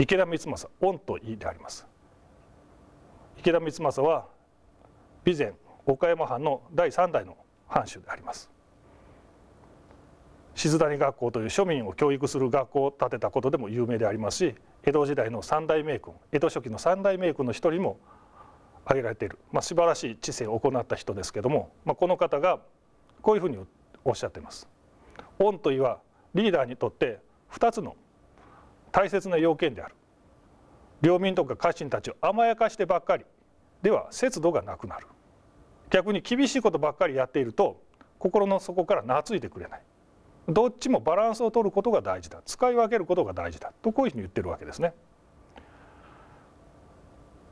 池田光政御と言いであります池田光政は備前岡山藩の第3代の藩主であります静谷学校という庶民を教育する学校を建てたことでも有名でありますし江戸時代の三大名君江戸初期の三大名君の一人も挙げられている、まあ、素晴らしい知性を行った人ですけども、まあ、この方がこういうふうにおっしゃっています。恩と義はリーダーにとって2つの大切な要件である領民とか家臣たちを甘やかしてばっかりでは節度がなくなる逆に厳しいことばっかりやっていると心の底から懐いてくれないどっちもバランスを取ることが大事だ使い分けることが大事だとこういうふうに言ってるわけですね。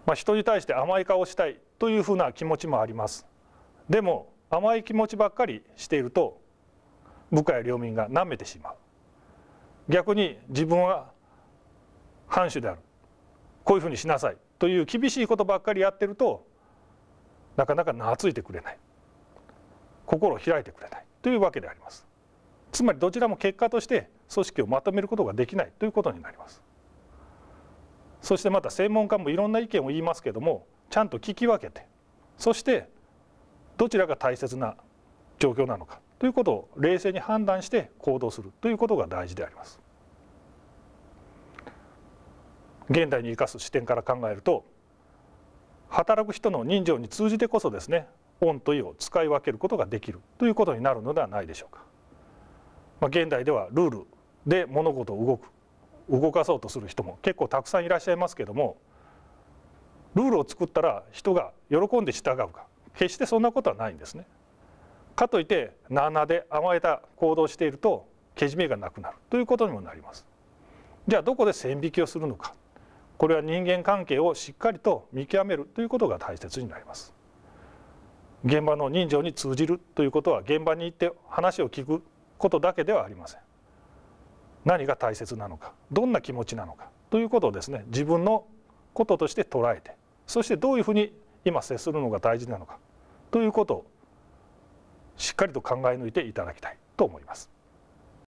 まあ、人に対して甘い顔をしたいというふうな気持ちもあります。でも甘い気持ちばっかりしていると部下や領民が舐めてしまう。逆に自分は藩主であるこういうふうにしなさいという厳しいことばっかりやってるとなかなか懐いてくれない心を開いてくれないというわけでありますつまりどちらも結果として組織をまとめることができないということになりますそしてまた専門家もいろんな意見を言いますけどもちゃんと聞き分けてそしてどちらが大切な状況なのかということを冷静に判断して行動するということが大事であります現代に生かす視点から考えると働く人の人情に通じてこそですね恩と意を使い分けることができるということになるのではないでしょうか。まあ、現代ではルールで物事を動く動かそうとする人も結構たくさんいらっしゃいますけどもルールを作ったら人が喜んで従うか決してそんなことはないんですね。かといってなあなで甘えた行動をしているとけじめがなくなるということにもなります。じゃあどこで線引きをするのかこれは人間関係をしっかりと見極めるということが大切になります現場の人情に通じるということは現場に行って話を聞くことだけではありません何が大切なのかどんな気持ちなのかということをですね自分のこととして捉えてそしてどういうふうに今接するのが大事なのかということをしっかりと考え抜いていただきたいと思います。